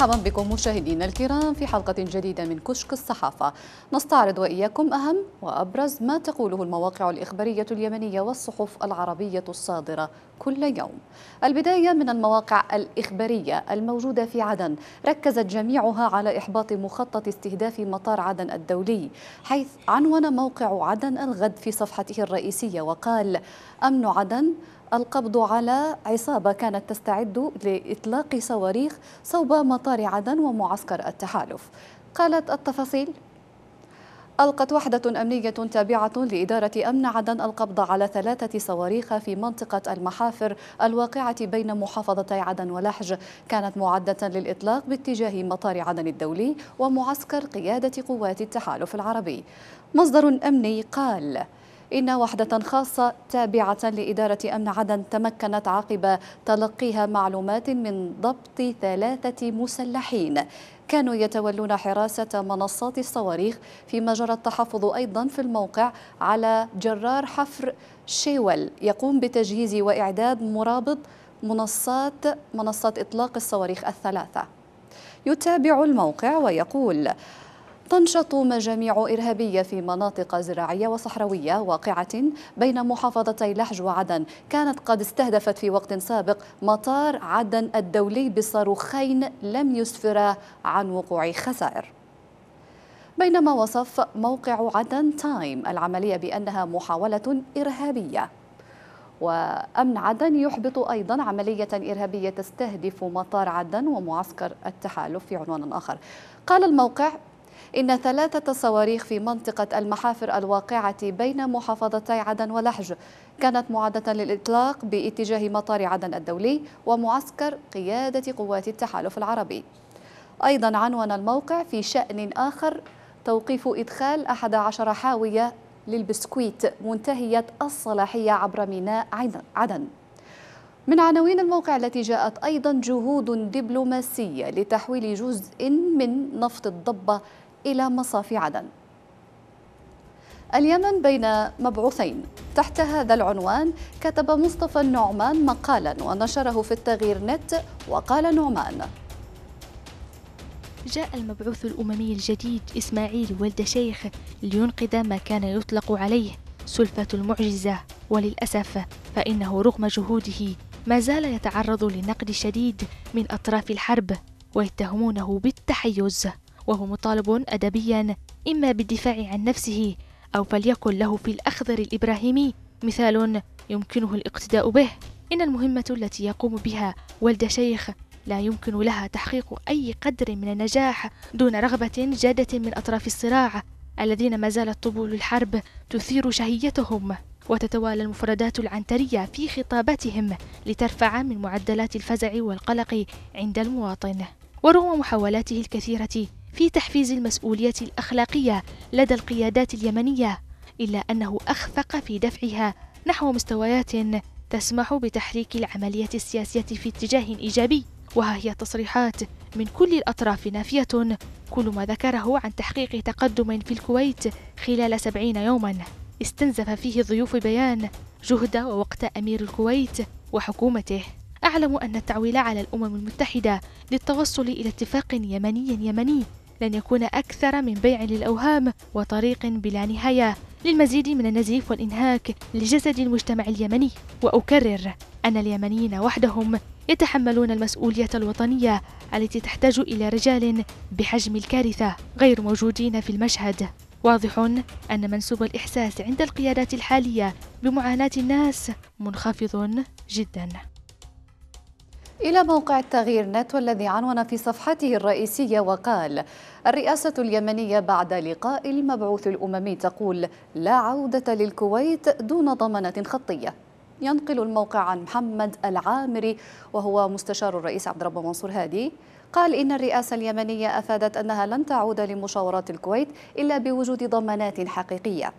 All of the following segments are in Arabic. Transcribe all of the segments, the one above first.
مرحبا بكم مشاهدينا الكرام في حلقة جديدة من كشك الصحافة نستعرض وإياكم أهم وأبرز ما تقوله المواقع الإخبارية اليمنية والصحف العربية الصادرة كل يوم البداية من المواقع الإخبارية الموجودة في عدن ركزت جميعها على إحباط مخطط استهداف مطار عدن الدولي حيث عنون موقع عدن الغد في صفحته الرئيسية وقال أمن عدن القبض على عصابة كانت تستعد لإطلاق صواريخ صوب مطار عدن ومعسكر التحالف قالت التفاصيل ألقت وحدة أمنية تابعة لإدارة أمن عدن القبض على ثلاثة صواريخ في منطقة المحافر الواقعة بين محافظتي عدن ولحج كانت معدة للإطلاق باتجاه مطار عدن الدولي ومعسكر قيادة قوات التحالف العربي مصدر أمني قال إن وحدة خاصة تابعة لإدارة أمن عدن تمكنت عقب تلقيها معلومات من ضبط ثلاثة مسلحين كانوا يتولون حراسة منصات الصواريخ فيما جرى التحفظ أيضا في الموقع على جرار حفر شيول يقوم بتجهيز وإعداد مرابط منصات منصات إطلاق الصواريخ الثلاثة يتابع الموقع ويقول تنشط مجاميع إرهابية في مناطق زراعية وصحراوية واقعة بين محافظتي لحج وعدن كانت قد استهدفت في وقت سابق مطار عدن الدولي بصاروخين لم يسفرا عن وقوع خسائر بينما وصف موقع عدن تايم العملية بأنها محاولة إرهابية وأمن عدن يحبط أيضا عملية إرهابية تستهدف مطار عدن ومعسكر التحالف في عنوان آخر قال الموقع إن ثلاثة صواريخ في منطقة المحافر الواقعة بين محافظتي عدن ولحج كانت معدة للإطلاق باتجاه مطار عدن الدولي ومعسكر قيادة قوات التحالف العربي أيضا عنون الموقع في شأن آخر توقيف إدخال 11 حاوية للبسكويت منتهية الصلاحية عبر ميناء عدن من عناوين الموقع التي جاءت أيضا جهود دبلوماسية لتحويل جزء من نفط الضبة إلى مصافي عدن اليمن بين مبعوثين تحت هذا العنوان كتب مصطفى النعمان مقالا ونشره في التغيير نت وقال نعمان جاء المبعوث الأممي الجديد إسماعيل ولد شيخ لينقذ ما كان يطلق عليه سلفة المعجزة وللأسف فإنه رغم جهوده ما زال يتعرض لنقد شديد من أطراف الحرب ويتهمونه بالتحيز وهو مطالب أدبيا إما بالدفاع عن نفسه أو فليكن له في الأخضر الإبراهيمي مثال يمكنه الاقتداء به إن المهمة التي يقوم بها والد شيخ لا يمكن لها تحقيق أي قدر من النجاح دون رغبة جادة من أطراف الصراع الذين ما زالت طبول الحرب تثير شهيتهم وتتوالى المفردات العنترية في خطاباتهم لترفع من معدلات الفزع والقلق عند المواطن ورغم محاولاته الكثيرة في تحفيز المسؤولية الأخلاقية لدى القيادات اليمنية إلا أنه أخفق في دفعها نحو مستويات تسمح بتحريك العملية السياسية في اتجاه إيجابي وها هي تصريحات من كل الأطراف نافية كل ما ذكره عن تحقيق تقدم في الكويت خلال سبعين يوما استنزف فيه ضيوف بيان جهد ووقت أمير الكويت وحكومته أعلم أن التعويل على الأمم المتحدة للتوصل إلى اتفاق يمني يمني لن يكون أكثر من بيع للأوهام وطريق بلا نهاية للمزيد من النزيف والإنهاك لجسد المجتمع اليمني وأكرر أن اليمنيين وحدهم يتحملون المسؤولية الوطنية التي تحتاج إلى رجال بحجم الكارثة غير موجودين في المشهد واضح أن منسوب الإحساس عند القيادات الحالية بمعاناة الناس منخفض جداً إلى موقع التغيير نت والذي عنون في صفحته الرئيسية وقال الرئاسة اليمنية بعد لقاء المبعوث الأممي تقول لا عودة للكويت دون ضمانة خطية ينقل الموقع عن محمد العامري وهو مستشار الرئيس عبد الرب منصور هادي قال إن الرئاسة اليمنية أفادت أنها لن تعود لمشاورات الكويت إلا بوجود ضمانات حقيقية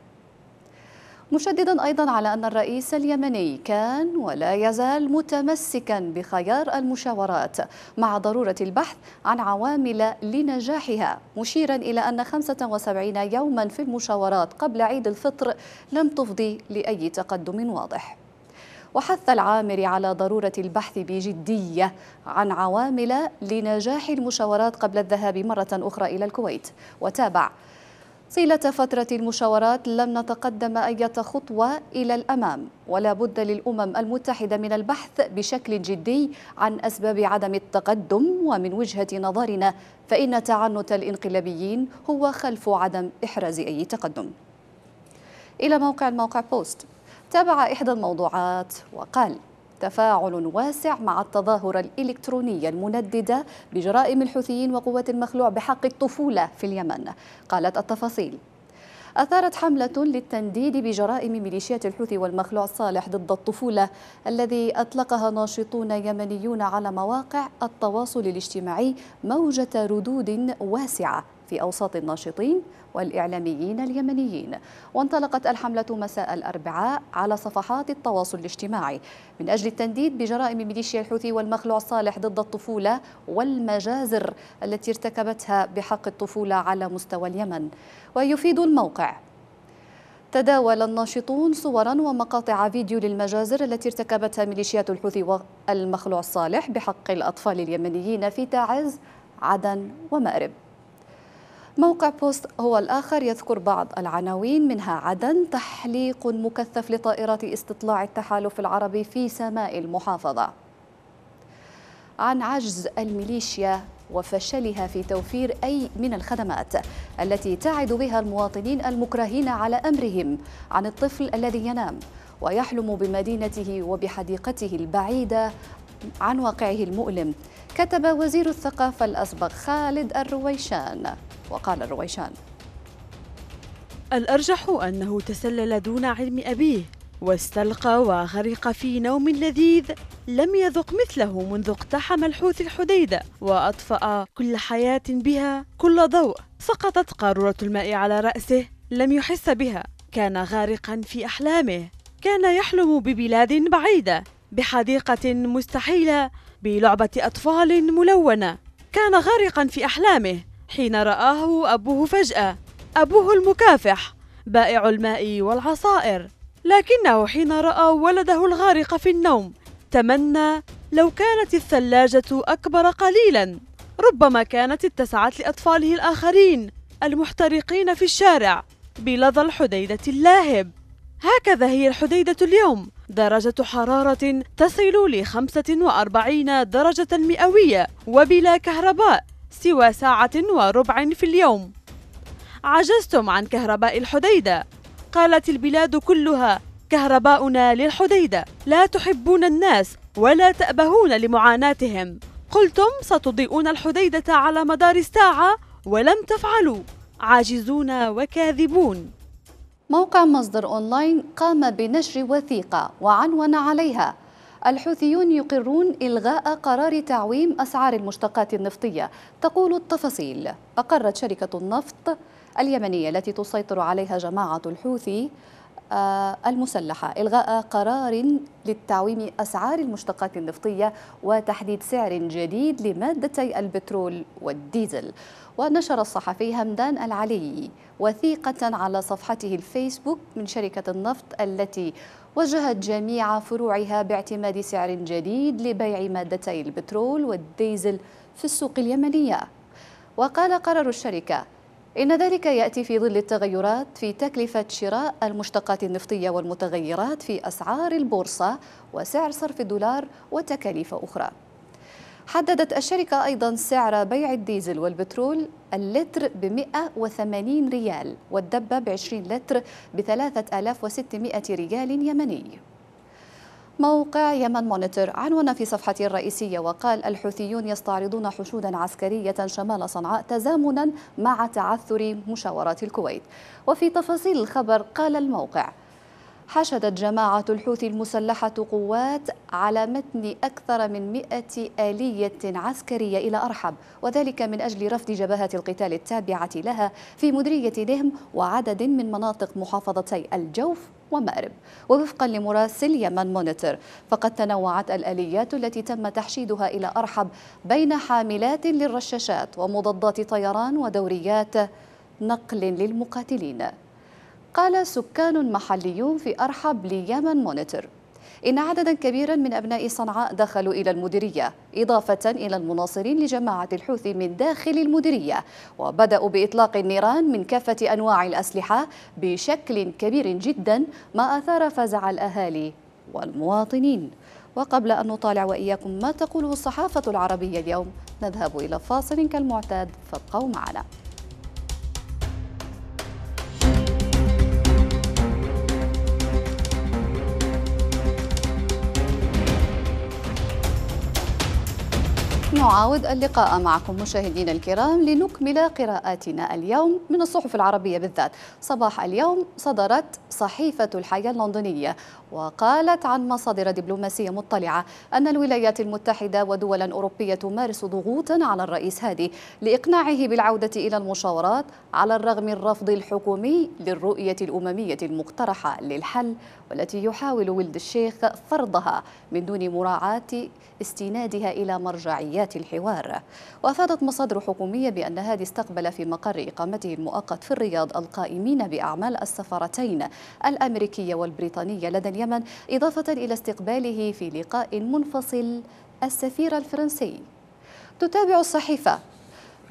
مشددا أيضا على أن الرئيس اليمني كان ولا يزال متمسكا بخيار المشاورات مع ضرورة البحث عن عوامل لنجاحها مشيرا إلى أن 75 يوما في المشاورات قبل عيد الفطر لم تفضي لأي تقدم واضح وحث العامري على ضرورة البحث بجدية عن عوامل لنجاح المشاورات قبل الذهاب مرة أخرى إلى الكويت وتابع طيلة فترة المشاورات لم نتقدم أي خطوة إلى الأمام ولا بد للأمم المتحدة من البحث بشكل جدي عن أسباب عدم التقدم ومن وجهة نظرنا فإن تعنت الإنقلابيين هو خلف عدم إحراز أي تقدم إلى موقع الموقع بوست تابع إحدى الموضوعات وقال تفاعل واسع مع التظاهرة الإلكترونية المنددة بجرائم الحوثيين وقوات المخلوع بحق الطفولة في اليمن قالت التفاصيل أثارت حملة للتنديد بجرائم ميليشيات الحوثي والمخلوع صالح ضد الطفولة الذي أطلقها ناشطون يمنيون على مواقع التواصل الاجتماعي موجة ردود واسعة في أوساط الناشطين والإعلاميين اليمنيين وانطلقت الحملة مساء الأربعاء على صفحات التواصل الاجتماعي من أجل التنديد بجرائم ميليشيا الحوثي والمخلوع صالح ضد الطفولة والمجازر التي ارتكبتها بحق الطفولة على مستوى اليمن ويفيد الموقع تداول الناشطون صورا ومقاطع فيديو للمجازر التي ارتكبتها ميليشيات الحوثي والمخلوع صالح بحق الأطفال اليمنيين في تعز عدن ومأرب موقع بوست هو الآخر يذكر بعض العناوين منها عدن تحليق مكثف لطائرات استطلاع التحالف العربي في سماء المحافظة عن عجز الميليشيا وفشلها في توفير أي من الخدمات التي تعد بها المواطنين المكرهين على أمرهم عن الطفل الذي ينام ويحلم بمدينته وبحديقته البعيدة عن واقعه المؤلم كتب وزير الثقافة الأسبق خالد الرويشان وقال الرويشان الأرجح أنه تسلل دون علم أبيه واستلقى وغرق في نوم لذيذ لم يذق مثله منذ اقتحم الحوثي الحديدة وأطفأ كل حياة بها كل ضوء سقطت قارورة الماء على رأسه لم يحس بها كان غارقا في أحلامه كان يحلم ببلاد بعيدة بحديقة مستحيلة بلعبة أطفال ملونة كان غارقا في أحلامه حين رآه أبوه فجأة أبوه المكافح بائع الماء والعصائر لكنه حين رأى ولده الغارق في النوم تمنى لو كانت الثلاجة أكبر قليلا ربما كانت اتسعت لأطفاله الآخرين المحترقين في الشارع بلظى الحديدة اللاهب هكذا هي الحديدة اليوم درجة حرارة تصل لخمسة وأربعين درجة مئوية وبلا كهرباء سوى ساعة وربع في اليوم عجزتم عن كهرباء الحديدة قالت البلاد كلها كهرباؤنا للحديدة لا تحبون الناس ولا تأبهون لمعاناتهم قلتم ستضيئون الحديدة على مدار الساعة ولم تفعلوا عاجزون وكاذبون موقع مصدر أونلاين قام بنشر وثيقة وعنون عليها الحوثيون يقرون إلغاء قرار تعويم أسعار المشتقات النفطية تقول التفاصيل أقرت شركة النفط اليمنية التي تسيطر عليها جماعة الحوثي آه، المسلحة إلغاء قرار للتعويم أسعار المشتقات النفطية وتحديد سعر جديد لمادتي البترول والديزل ونشر الصحفي همدان العلي وثيقة على صفحته الفيسبوك من شركة النفط التي وجهت جميع فروعها باعتماد سعر جديد لبيع مادتي البترول والديزل في السوق اليمنية وقال قرار الشركة إن ذلك يأتي في ظل التغيرات في تكلفة شراء المشتقات النفطية والمتغيرات في أسعار البورصة وسعر صرف الدولار وتكاليف أخرى حددت الشركة أيضا سعر بيع الديزل والبترول اللتر ب 180 ريال والدبة ب 20 لتر ب 3600 ريال يمني موقع يمن مونيتور عنون في صفحته الرئيسية وقال الحوثيون يستعرضون حشودا عسكرية شمال صنعاء تزامنا مع تعثر مشاورات الكويت وفي تفاصيل الخبر قال الموقع حشدت جماعة الحوثي المسلحة قوات على متن أكثر من 100 آلية عسكرية إلى أرحب وذلك من أجل رفض جبهة القتال التابعة لها في مديرية نهم وعدد من مناطق محافظتي الجوف ومأرب ووفقا لمراسل يمن مونيتور فقد تنوعت الآليات التي تم تحشيدها إلى أرحب بين حاملات للرشاشات ومضادات طيران ودوريات نقل للمقاتلين قال سكان محليون في أرحب ليمن مونيتور إن عددا كبيرا من أبناء صنعاء دخلوا إلى المديرية إضافة إلى المناصرين لجماعة الحوثي من داخل المديرية وبدأوا بإطلاق النيران من كافة أنواع الأسلحة بشكل كبير جدا ما أثار فزع الأهالي والمواطنين وقبل أن نطالع وإياكم ما تقوله الصحافة العربية اليوم نذهب إلى فاصل كالمعتاد فابقوا معنا نعاود اللقاء معكم مشاهدينا الكرام لنكمل قراءاتنا اليوم من الصحف العربية بالذات صباح اليوم صدرت صحيفة الحياة اللندنية وقالت عن مصادر دبلوماسية مطلعة أن الولايات المتحدة ودولا أوروبية تمارس ضغوطا على الرئيس هادي لإقناعه بالعودة إلى المشاورات على الرغم من رفض الحكومي للرؤية الأممية المقترحة للحل والتي يحاول ولد الشيخ فرضها من دون مراعاة استنادها إلى مرجعيات الحوار وأفادت مصادر حكومية بأن هادي استقبل في مقر إقامته المؤقت في الرياض القائمين بأعمال السفارتين الأمريكية والبريطانية لدى اليمن إضافة إلى استقباله في لقاء منفصل السفير الفرنسي تتابع الصحيفة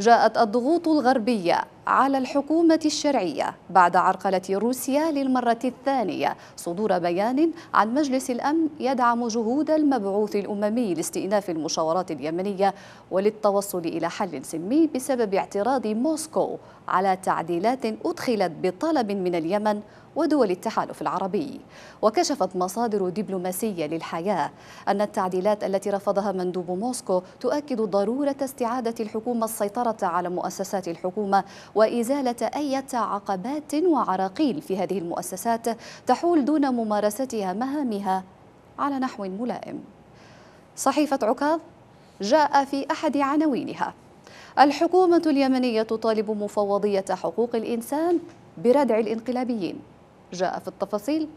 جاءت الضغوط الغربية على الحكومة الشرعية بعد عرقلة روسيا للمرة الثانية صدور بيان عن مجلس الأمن يدعم جهود المبعوث الأممي لاستئناف المشاورات اليمنية وللتوصل إلى حل سلمي بسبب اعتراض موسكو على تعديلات أدخلت بطلب من اليمن ودول التحالف العربي وكشفت مصادر دبلوماسية للحياة أن التعديلات التي رفضها مندوب موسكو تؤكد ضرورة استعادة الحكومة السيطرة على مؤسسات الحكومة وإزالة أي عقبات وعراقيل في هذه المؤسسات تحول دون ممارستها مهامها على نحو ملائم صحيفة عكاظ جاء في أحد عناوينها الحكومة اليمنية تطالب مفوضية حقوق الإنسان بردع الانقلابيين جاء في التفاصيل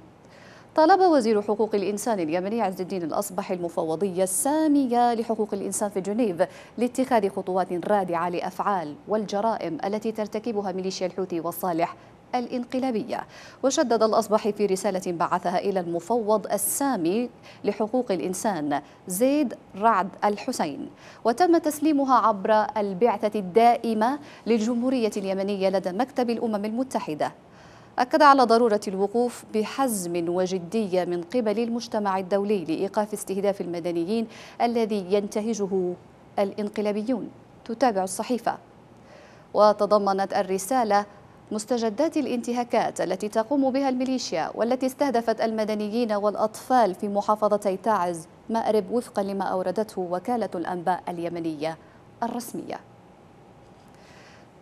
طالب وزير حقوق الإنسان اليمني عز الدين الأصبح المفوضية السامية لحقوق الإنسان في جنيف لاتخاذ خطوات رادعة لأفعال والجرائم التي ترتكبها ميليشيا الحوثي والصالح الانقلابية وشدد الأصبح في رسالة بعثها إلى المفوض السامي لحقوق الإنسان زيد رعد الحسين وتم تسليمها عبر البعثة الدائمة للجمهورية اليمنية لدى مكتب الأمم المتحدة أكد على ضرورة الوقوف بحزم وجدية من قبل المجتمع الدولي لإيقاف استهداف المدنيين الذي ينتهجه الانقلابيون تتابع الصحيفة وتضمنت الرسالة مستجدات الانتهاكات التي تقوم بها الميليشيا والتي استهدفت المدنيين والأطفال في محافظتي تعز مأرب وفقا لما أوردته وكالة الأنباء اليمنية الرسمية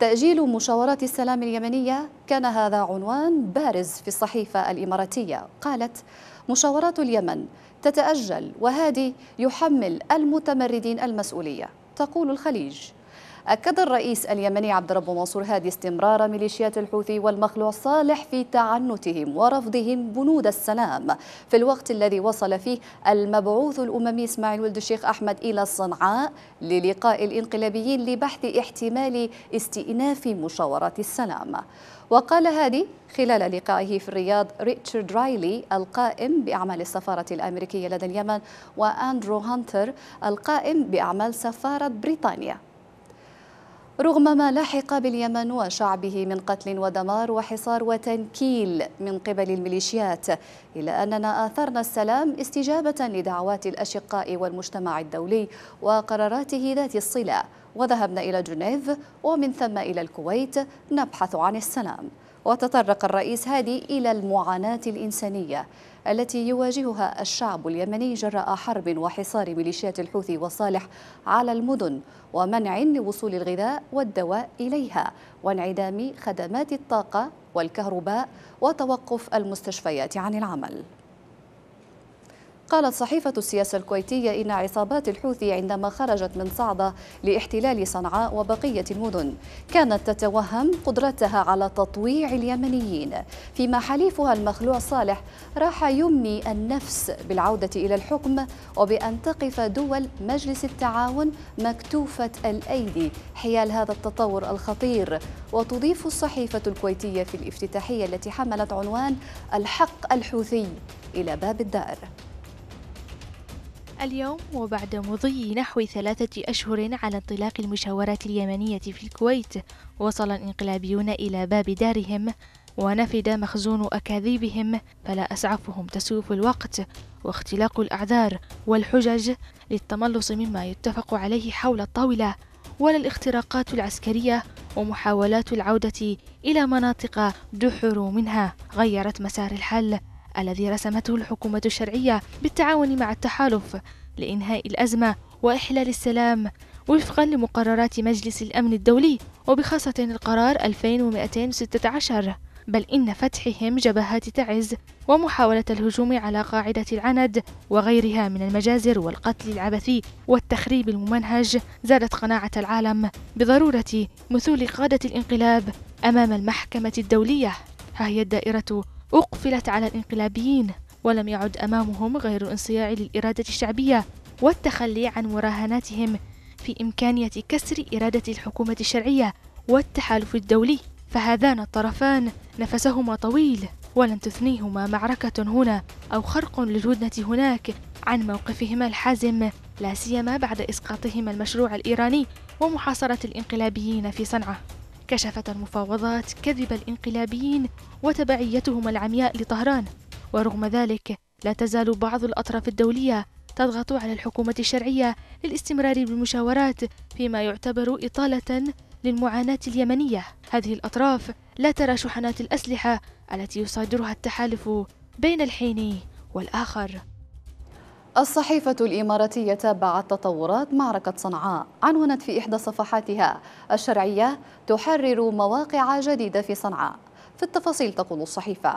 تأجيل مشاورات السلام اليمنية كان هذا عنوان بارز في الصحيفة الإماراتية قالت مشاورات اليمن تتأجل وهادي يحمل المتمردين المسؤولية تقول الخليج أكد الرئيس اليمني عبد رب منصور هادي استمرار ميليشيات الحوثي والمخلوع صالح في تعنتهم ورفضهم بنود السلام في الوقت الذي وصل فيه المبعوث الأممي إسماعيل ولد الشيخ أحمد إلى صنعاء للقاء الإنقلابيين لبحث احتمال استئناف مشاورات السلام وقال هادي خلال لقائه في الرياض ريتشارد رايلي القائم بأعمال السفارة الأمريكية لدى اليمن وأندرو هانتر القائم بأعمال سفارة بريطانيا رغم ما لاحق باليمن وشعبه من قتل ودمار وحصار وتنكيل من قبل الميليشيات إلا أننا آثرنا السلام استجابة لدعوات الأشقاء والمجتمع الدولي وقراراته ذات الصلة وذهبنا إلى جنيف ومن ثم إلى الكويت نبحث عن السلام وتطرق الرئيس هادي إلى المعاناة الإنسانية التي يواجهها الشعب اليمني جراء حرب وحصار ميليشيات الحوثي وصالح على المدن ومنع لوصول الغذاء والدواء إليها وانعدام خدمات الطاقة والكهرباء وتوقف المستشفيات عن العمل قالت صحيفة السياسة الكويتية إن عصابات الحوثي عندما خرجت من صعدة لاحتلال صنعاء وبقية المدن كانت تتوهم قدرتها على تطويع اليمنيين فيما حليفها المخلوع صالح راح يمني النفس بالعودة إلى الحكم وبأن تقف دول مجلس التعاون مكتوفة الأيدي حيال هذا التطور الخطير وتضيف الصحيفة الكويتية في الافتتاحية التي حملت عنوان الحق الحوثي إلى باب الدار اليوم وبعد مضي نحو ثلاثة أشهر على انطلاق المشاورات اليمنية في الكويت وصل الانقلابيون إلى باب دارهم ونفد مخزون أكاذيبهم فلا أسعفهم تسويف الوقت واختلاق الأعذار والحجج للتملص مما يتفق عليه حول الطاولة ولا الاختراقات العسكرية ومحاولات العودة إلى مناطق دحروا منها غيرت مسار الحل الذي رسمته الحكومة الشرعية بالتعاون مع التحالف لإنهاء الأزمة وإحلال السلام وفقا لمقررات مجلس الأمن الدولي وبخاصة القرار 2216 بل إن فتحهم جبهات تعز ومحاولة الهجوم على قاعدة العند وغيرها من المجازر والقتل العبثي والتخريب الممنهج زادت قناعة العالم بضرورة مثول قادة الانقلاب أمام المحكمة الدولية ها هي الدائرة أقفلت على الانقلابيين ولم يعد أمامهم غير الانصياع للإرادة الشعبية والتخلي عن مراهناتهم في إمكانية كسر إرادة الحكومة الشرعية والتحالف الدولي فهذان الطرفان نفسهما طويل ولن تثنيهما معركة هنا أو خرق للهدنة هناك عن موقفهما الحازم لا سيما بعد إسقاطهما المشروع الإيراني ومحاصرة الانقلابيين في صنعاء كشفت المفاوضات كذب الانقلابيين وتبعيتهم العمياء لطهران ورغم ذلك لا تزال بعض الأطراف الدولية تضغط على الحكومة الشرعية للاستمرار بالمشاورات فيما يعتبر إطالة للمعاناة اليمنية هذه الأطراف لا ترى شحنات الأسلحة التي يصادرها التحالف بين الحين والآخر الصحيفة الإماراتية تابعت تطورات معركة صنعاء عنونت في إحدى صفحاتها الشرعية تحرر مواقع جديدة في صنعاء في التفاصيل تقول الصحيفة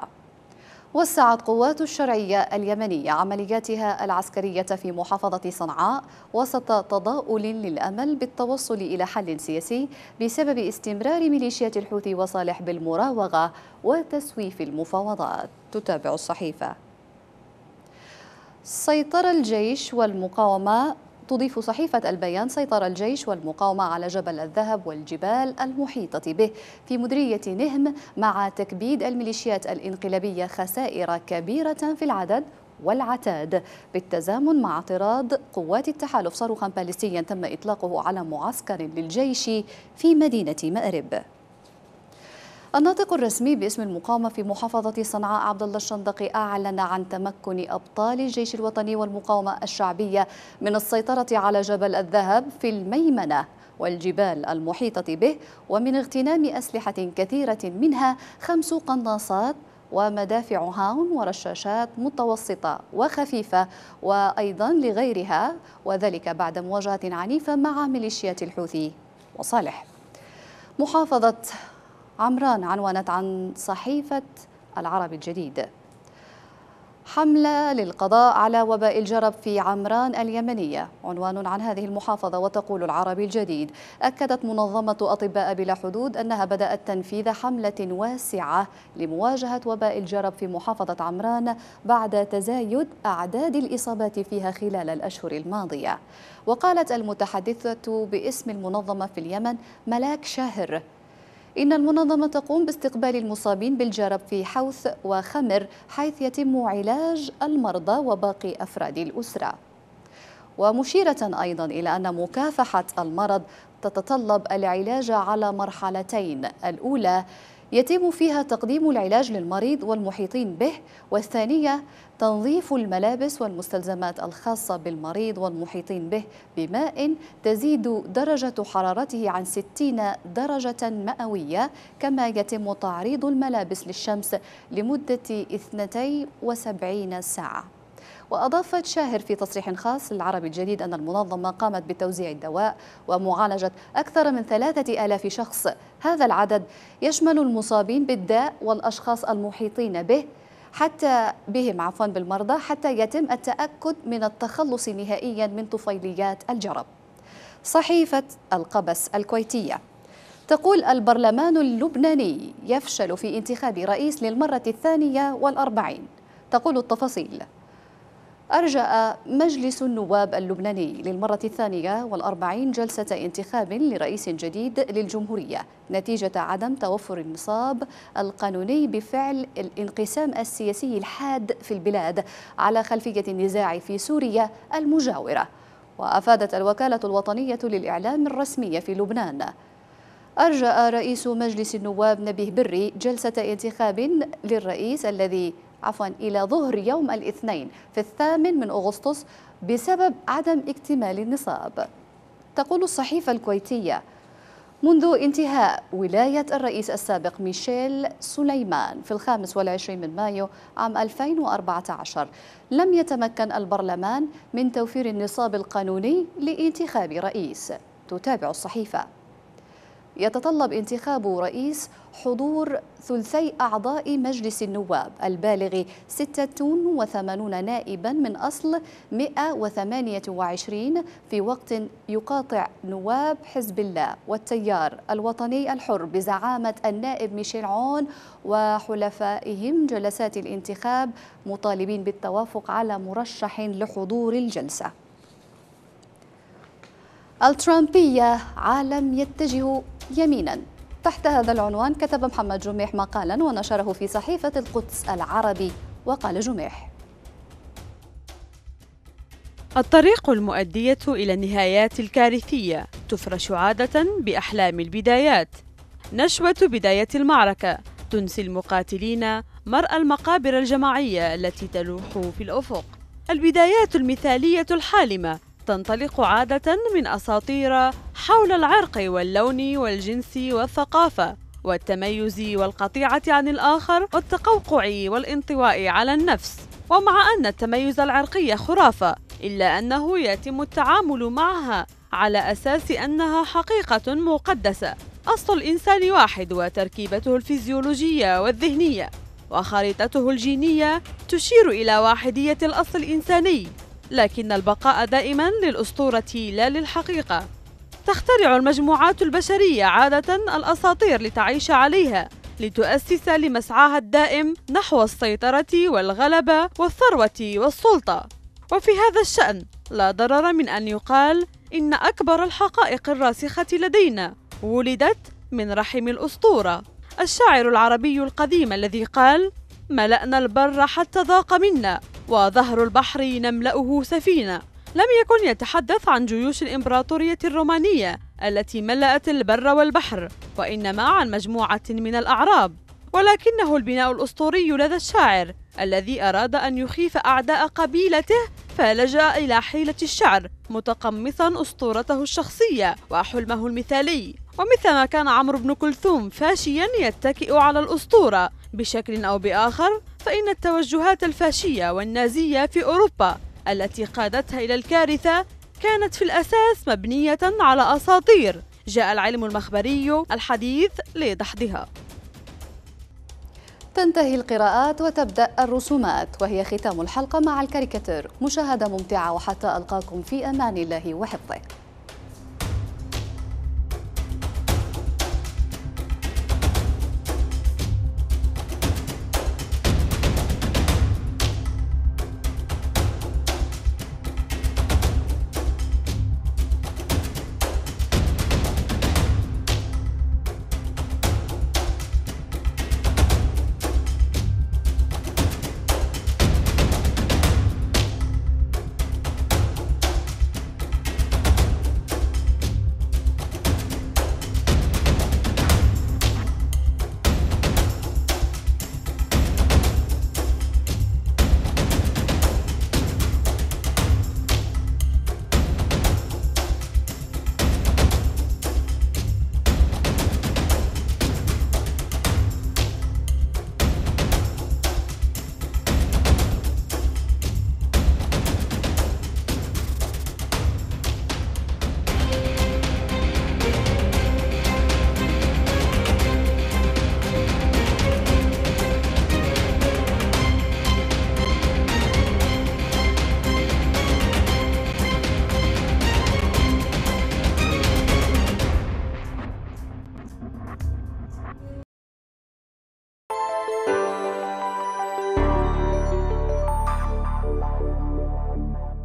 وسعت قوات الشرعية اليمنية عملياتها العسكرية في محافظة صنعاء وسط تضاؤل للأمل بالتوصل إلى حل سياسي بسبب استمرار ميليشيات الحوثي وصالح بالمراوغة وتسويف المفاوضات تتابع الصحيفة سيطر الجيش والمقاومة تضيف صحيفة البيان سيطر الجيش والمقاومة على جبل الذهب والجبال المحيطة به في مديرية نهم مع تكبيد الميليشيات الانقلابية خسائر كبيرة في العدد والعتاد بالتزامن مع اعتراض قوات التحالف صاروخا باليستيا تم إطلاقه على معسكر للجيش في مدينة مأرب الناطق الرسمي باسم المقاومة في محافظة صنعاء عبد الله الشندقي أعلن عن تمكن أبطال الجيش الوطني والمقاومة الشعبية من السيطرة على جبل الذهب في الميمنة والجبال المحيطة به ومن اغتنام أسلحة كثيرة منها خمس قناصات ومدافع هاون ورشاشات متوسطة وخفيفة وأيضا لغيرها وذلك بعد مواجهة عنيفة مع ميليشيات الحوثي وصالح محافظة عمران عنونت عن صحيفة العرب الجديد حملة للقضاء على وباء الجرب في عمران اليمنية عنوان عن هذه المحافظة وتقول العربي الجديد أكدت منظمة أطباء بلا حدود أنها بدأت تنفيذ حملة واسعة لمواجهة وباء الجرب في محافظة عمران بعد تزايد أعداد الإصابات فيها خلال الأشهر الماضية وقالت المتحدثة باسم المنظمة في اليمن ملاك شاهر إن المنظمة تقوم باستقبال المصابين بالجرب في حوث وخمر حيث يتم علاج المرضى وباقي أفراد الأسرة ومشيرة أيضا إلى أن مكافحة المرض تتطلب العلاج على مرحلتين الأولى يتم فيها تقديم العلاج للمريض والمحيطين به والثانية تنظيف الملابس والمستلزمات الخاصة بالمريض والمحيطين به بماء تزيد درجة حرارته عن 60 درجة مئوية كما يتم تعريض الملابس للشمس لمدة 72 ساعة وأضافت شاهر في تصريح خاص للعربي الجديد أن المنظمة قامت بتوزيع الدواء ومعالجة أكثر من ثلاثة آلاف شخص هذا العدد يشمل المصابين بالداء والأشخاص المحيطين به حتى بهم عفوا بالمرضى حتى يتم التأكد من التخلص نهائيا من طفيليات الجرب صحيفة القبس الكويتية تقول البرلمان اللبناني يفشل في انتخاب رئيس للمرة الثانية والأربعين تقول التفاصيل أرجأ مجلس النواب اللبناني للمرة الثانية والأربعين جلسة انتخاب لرئيس جديد للجمهورية نتيجة عدم توفر النصاب القانوني بفعل الانقسام السياسي الحاد في البلاد على خلفية النزاع في سوريا المجاورة وأفادت الوكالة الوطنية للإعلام الرسمية في لبنان أرجأ رئيس مجلس النواب نبيه بري جلسة انتخاب للرئيس الذي عفوا إلى ظهر يوم الاثنين في الثامن من أغسطس بسبب عدم اكتمال النصاب تقول الصحيفة الكويتية منذ انتهاء ولاية الرئيس السابق ميشيل سليمان في الخامس والعشرين من مايو عام 2014 لم يتمكن البرلمان من توفير النصاب القانوني لانتخاب رئيس تتابع الصحيفة يتطلب انتخاب رئيس حضور ثلثي أعضاء مجلس النواب البالغ 86 نائبا من أصل 128 في وقت يقاطع نواب حزب الله والتيار الوطني الحر بزعامة النائب ميشيل عون وحلفائهم جلسات الانتخاب مطالبين بالتوافق على مرشح لحضور الجلسة الترامبية عالم يتجه يمينا تحت هذا العنوان كتب محمد جميح مقالا ونشره في صحيفة القدس العربي وقال جميح الطريق المؤدية إلى النهايات الكارثية تفرش عادة بأحلام البدايات نشوة بداية المعركة تنسي المقاتلين مرأى المقابر الجماعية التي تلوح في الأفق البدايات المثالية الحالمة تنطلق عادة من أساطير حول العرق واللون والجنس والثقافة والتميز والقطيعة عن الآخر والتقوقع والانطواء على النفس ومع أن التميز العرقي خرافة إلا أنه يتم التعامل معها على أساس أنها حقيقة مقدسة أصل الإنسان واحد وتركيبته الفيزيولوجية والذهنية وخريطته الجينية تشير إلى واحدية الأصل الإنساني لكن البقاء دائما للأسطورة لا للحقيقة تخترع المجموعات البشرية عادة الأساطير لتعيش عليها لتؤسس لمسعاها الدائم نحو السيطرة والغلبة والثروة والسلطة وفي هذا الشأن لا ضرر من أن يقال إن أكبر الحقائق الراسخة لدينا ولدت من رحم الأسطورة الشاعر العربي القديم الذي قال ملأنا البر حتى ضاق منا وظهر البحر نملأه سفينة لم يكن يتحدث عن جيوش الإمبراطورية الرومانية التي ملأت البر والبحر وإنما عن مجموعة من الأعراب ولكنه البناء الأسطوري لدى الشاعر الذي أراد أن يخيف أعداء قبيلته فلجأ إلى حيلة الشعر متقمصا أسطورته الشخصية وحلمه المثالي ومثلما كان عمرو بن كلثوم فاشيا يتكئ على الأسطورة بشكل أو بآخر فإن التوجهات الفاشية والنازية في أوروبا التي قادتها إلى الكارثة كانت في الأساس مبنية على أساطير جاء العلم المخبري الحديث لدحضها تنتهي القراءات وتبدأ الرسومات وهي ختام الحلقة مع الكاريكاتير مشاهدة ممتعة وحتى ألقاكم في أمان الله وحفظه